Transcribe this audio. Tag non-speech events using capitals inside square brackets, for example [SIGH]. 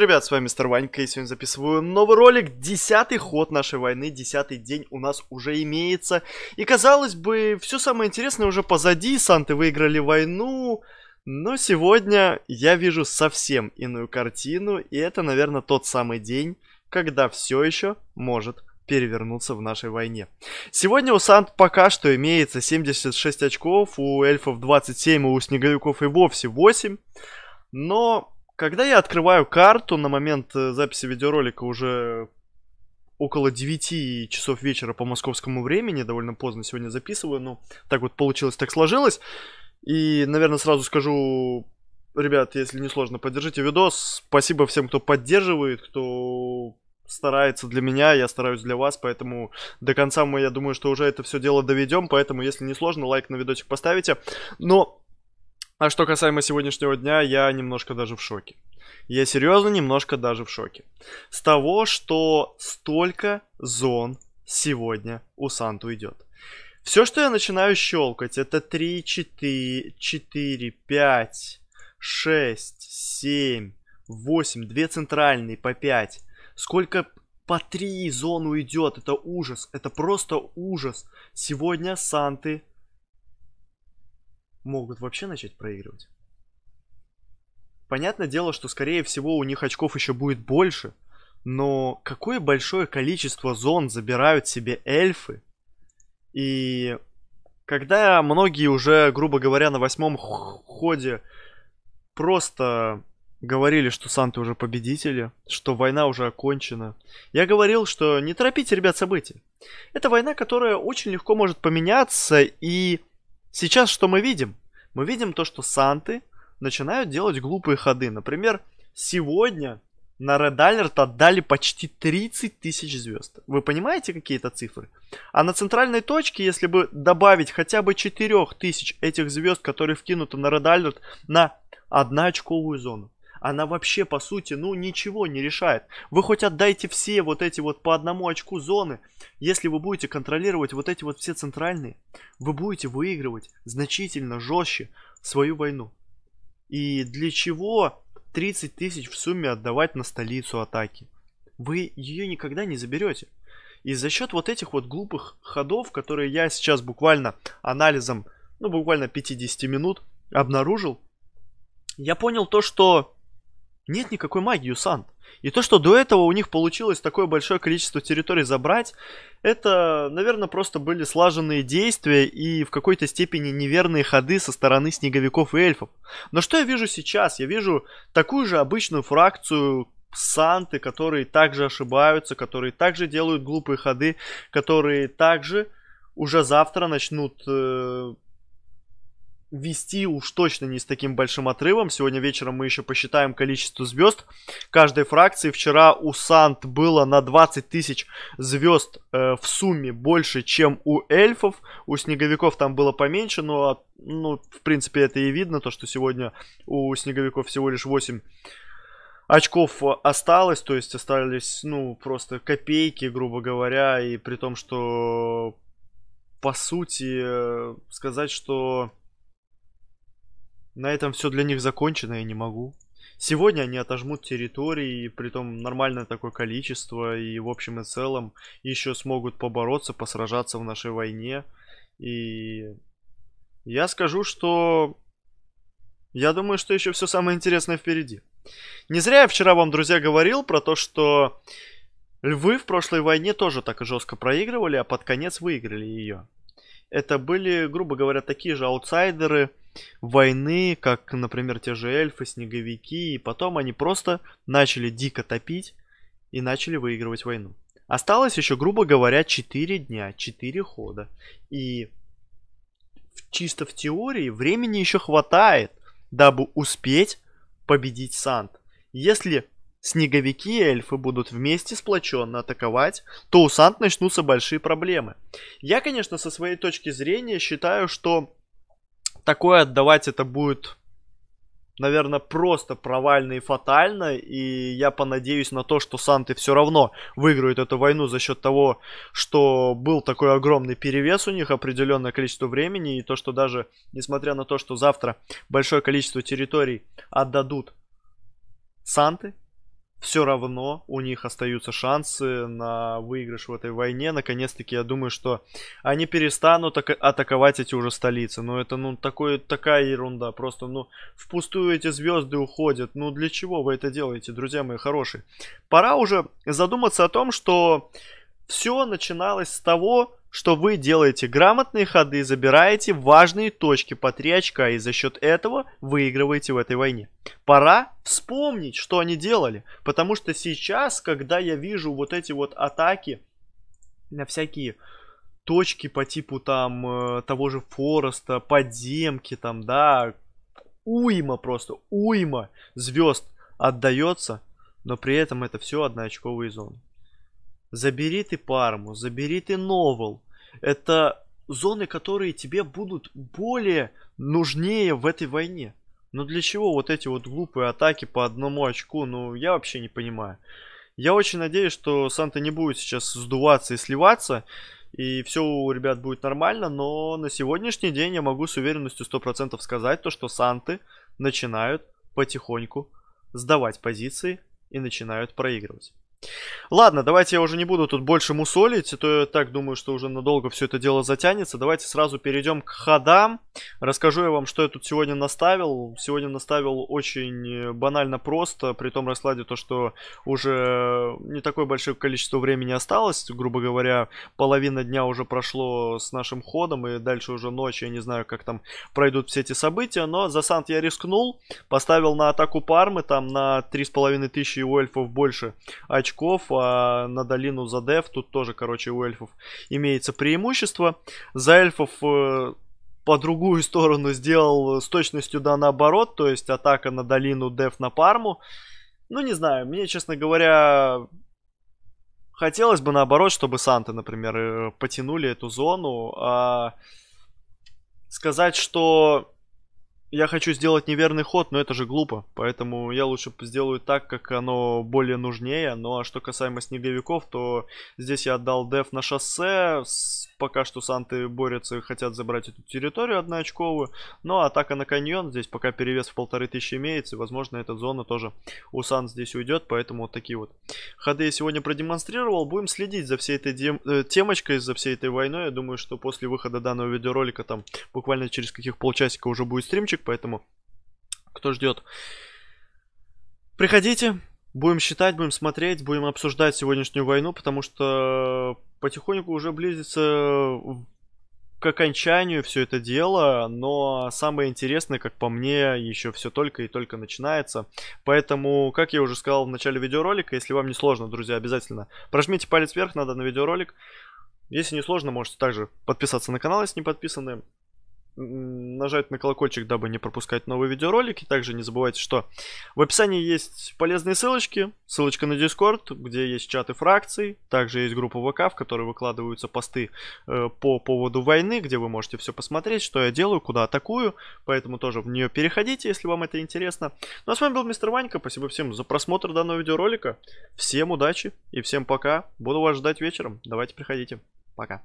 ребят, с вами Мистер Ванька, и сегодня записываю новый ролик. Десятый ход нашей войны, десятый день у нас уже имеется. И казалось бы, все самое интересное уже позади, Санты выиграли войну, но сегодня я вижу совсем иную картину, и это, наверное, тот самый день, когда все еще может перевернуться в нашей войне. Сегодня у Сант пока что имеется 76 очков, у эльфов 27, у снеговиков и вовсе 8, но когда я открываю карту, на момент э, записи видеоролика уже около 9 часов вечера по московскому времени, довольно поздно сегодня записываю, но ну, так вот получилось, так сложилось. И, наверное, сразу скажу, ребят, если не сложно, поддержите видос. Спасибо всем, кто поддерживает, кто старается для меня, я стараюсь для вас, поэтому до конца мы, я думаю, что уже это все дело доведем, поэтому, если не сложно, лайк на видосик поставите. Но а что касаемо сегодняшнего дня, я немножко даже в шоке. Я серьезно немножко даже в шоке. С того, что столько зон сегодня у Санту идет. Все, что я начинаю щелкать, это 3, 4, 4, 5, 6, 7, 8, 2 центральные по 5. Сколько по 3 зон уйдет, это ужас, это просто ужас. Сегодня Санты могут вообще начать проигрывать. Понятное дело, что скорее всего у них очков еще будет больше, но какое большое количество зон забирают себе эльфы. И когда многие уже, грубо говоря, на восьмом ходе просто говорили, что Санты уже победители, что война уже окончена. Я говорил, что не торопите, ребят, события. Это война, которая очень легко может поменяться, и Сейчас что мы видим? Мы видим то, что Санты начинают делать глупые ходы. Например, сегодня на Red Alert отдали почти 30 тысяч звезд. Вы понимаете, какие это цифры? А на центральной точке, если бы добавить хотя бы 4 тысяч этих звезд, которые вкинуты на Red Alert, на одноочковую зону, она вообще, по сути, ну, ничего не решает. Вы хоть отдайте все вот эти вот по одному очку зоны, если вы будете контролировать вот эти вот все центральные, вы будете выигрывать значительно жестче свою войну. И для чего 30 тысяч в сумме отдавать на столицу атаки? Вы ее никогда не заберете. И за счет вот этих вот глупых ходов, которые я сейчас буквально анализом, ну буквально 50 минут обнаружил, я понял то, что нет никакой магии у Санд, И то, что до этого у них получилось такое большое количество территорий забрать, это, наверное, просто были слаженные действия и в какой-то степени неверные ходы со стороны снеговиков и эльфов. Но что я вижу сейчас? Я вижу такую же обычную фракцию санты, которые также ошибаются, которые также делают глупые ходы, которые также уже завтра начнут э, вести уж точно не с таким большим отрывом. Сегодня вечером мы еще посчитаем количество звезд каждой фракции. Вчера у Сант было на 20 тысяч звезд э, в сумме больше, чем у эльфов. У снеговиков там было поменьше, но, ну, в принципе, это и видно, то, что сегодня у снеговиков всего лишь 8 очков осталось, то есть остались, ну, просто копейки, грубо говоря, и при том, что, по сути, э, сказать, что на этом все для них закончено, я не могу. Сегодня они отожмут территории, притом нормальное такое количество, и в общем и целом еще смогут побороться, посражаться в нашей войне. И я скажу, что я думаю, что еще все самое интересное впереди. Не зря я вчера вам, друзья, говорил про то, что львы в прошлой войне тоже так жестко проигрывали, а под конец выиграли ее это были, грубо говоря, такие же аутсайдеры войны, как, например, те же эльфы, снеговики, и потом они просто начали дико топить и начали выигрывать войну. Осталось еще, грубо говоря, 4 дня, 4 хода. И чисто в теории времени еще хватает, дабы успеть победить Санд. Если снеговики и эльфы будут вместе сплоченно атаковать, то у Сант начнутся большие проблемы. Я, конечно, со своей точки зрения считаю, что такое отдавать это будет, наверное, просто провально и фатально, и я понадеюсь на то, что Санты все равно выиграют эту войну за счет того, что был такой огромный перевес у них, определенное количество времени, и то, что даже, несмотря на то, что завтра большое количество территорий отдадут Санты, все равно у них остаются шансы на выигрыш в этой войне. Наконец-таки, я думаю, что они перестанут атаковать эти уже столицы. Но это, ну, такое, такая ерунда. Просто, ну, впустую эти звезды уходят. Ну, для чего вы это делаете, друзья мои хорошие? Пора уже задуматься о том, что все начиналось с того, что вы делаете грамотные ходы, и забираете важные точки по 3 очка и за счет этого выигрываете в этой войне. Пора вспомнить, что они делали, потому что сейчас, когда я вижу вот эти вот атаки на всякие точки по типу там э, того же Фореста, подземки там, да, уйма просто, уйма звезд отдается, но при этом это все одноочковые зоны забери ты Парму, забери ты Новел. Это зоны, которые тебе будут более нужнее в этой войне. Но для чего вот эти вот глупые атаки по одному очку, ну я вообще не понимаю. Я очень надеюсь, что Санта не будет сейчас сдуваться и сливаться, и все у ребят будет нормально, но на сегодняшний день я могу с уверенностью 100% сказать то, что Санты начинают потихоньку сдавать позиции и начинают проигрывать. Ладно, давайте я уже не буду тут больше мусолить, а то я так думаю, что уже надолго все это дело затянется. Давайте сразу перейдем к ходам. Расскажу я вам, что я тут сегодня наставил. Сегодня наставил очень э, банально просто, при том раскладе то, что уже не такое большое количество времени осталось. Грубо говоря, половина дня уже прошло с нашим ходом, и дальше уже ночь, я не знаю, как там пройдут все эти события, но за засант я рискнул, поставил на атаку Пармы, там на 3500 у эльфов больше очков очков, а на долину за деф тут тоже, короче, у эльфов имеется преимущество. За эльфов э, по другую [LAUGHS] сторону сделал э, с точностью да наоборот, то есть атака на долину, деф на парму. Ну, не знаю, мне, честно говоря, хотелось бы наоборот, чтобы Санты, например, э, потянули эту зону. А сказать, что я хочу сделать неверный ход, но это же глупо. Поэтому я лучше сделаю так, как оно более нужнее. Ну а что касаемо снеговиков, то здесь я отдал деф на шоссе. Пока что санты борются и хотят забрать эту территорию одноочковую. Ну а атака на каньон. Здесь пока перевес в полторы тысячи имеется. возможно, эта зона тоже у сан здесь уйдет. Поэтому вот такие вот ходы я сегодня продемонстрировал. Будем следить за всей этой дем... Э, темочкой, за всей этой войной. Я думаю, что после выхода данного видеоролика, там буквально через каких полчасика уже будет стримчик чуть-чуть, поэтому кто ждет, приходите, будем считать, будем смотреть, будем обсуждать сегодняшнюю войну, потому что потихоньку уже близится к окончанию все это дело, но самое интересное, как по мне, еще все только и только начинается. Поэтому, как я уже сказал в начале видеоролика, если вам не сложно, друзья, обязательно прожмите палец вверх на данный видеоролик. Если не сложно, можете также подписаться на канал, если не подписаны нажать на колокольчик, дабы не пропускать новые видеоролики. Также не забывайте, что в описании есть полезные ссылочки. Ссылочка на Discord, где есть чаты фракций. Также есть группа ВК, в которой выкладываются посты э, по поводу войны, где вы можете все посмотреть, что я делаю, куда атакую. Поэтому тоже в нее переходите, если вам это интересно. Ну а с вами был Мистер Ванька. Спасибо всем за просмотр данного видеоролика. Всем удачи и всем пока. Буду вас ждать вечером. Давайте приходите. Пока.